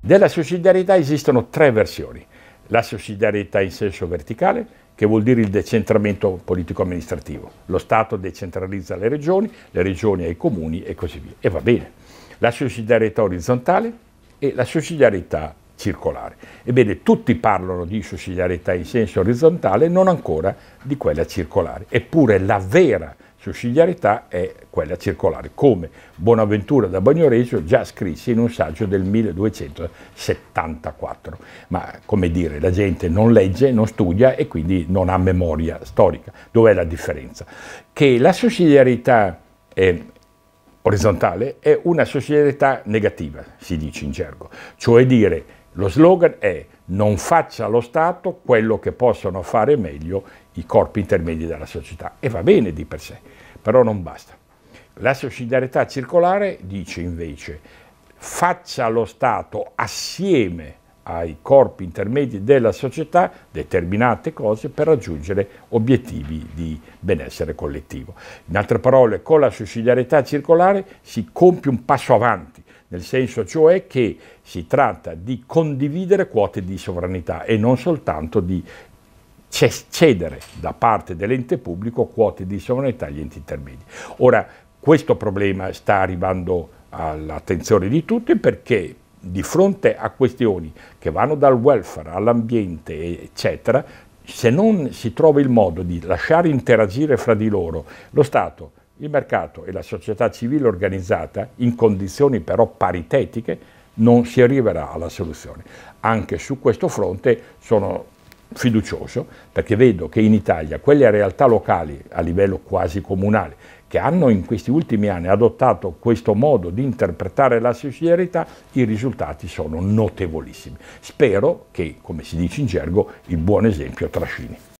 Della sussidiarietà esistono tre versioni. La sussidiarietà in senso verticale, che vuol dire il decentramento politico-amministrativo. Lo Stato decentralizza le regioni, le regioni ai comuni e così via. E va bene. La sussidiarietà orizzontale e la sussidiarietà circolare. Ebbene, tutti parlano di sussidiarietà in senso orizzontale, non ancora di quella circolare. Eppure la vera Sussidiarietà è quella circolare, come Bonaventura da Bagnoregio già scrisse in un saggio del 1274. Ma come dire, la gente non legge, non studia e quindi non ha memoria storica. Dov'è la differenza? Che la sussidiarietà è orizzontale è una sussidiarietà negativa, si dice in gergo, cioè dire lo slogan è non faccia lo Stato quello che possono fare meglio i corpi intermedi della società. E va bene di per sé, però non basta. La solidarietà circolare dice invece faccia lo Stato assieme ai corpi intermedi della società determinate cose per raggiungere obiettivi di benessere collettivo. In altre parole, con la sussidiarietà circolare si compie un passo avanti nel senso cioè che si tratta di condividere quote di sovranità e non soltanto di cedere da parte dell'ente pubblico quote di sovranità agli enti intermedi. Ora, questo problema sta arrivando all'attenzione di tutti perché di fronte a questioni che vanno dal welfare all'ambiente, eccetera, se non si trova il modo di lasciare interagire fra di loro lo Stato, il mercato e la società civile organizzata, in condizioni però paritetiche, non si arriverà alla soluzione. Anche su questo fronte sono fiducioso perché vedo che in Italia quelle realtà locali a livello quasi comunale che hanno in questi ultimi anni adottato questo modo di interpretare la sussidiarietà, i risultati sono notevolissimi. Spero che, come si dice in gergo, il buon esempio trascini.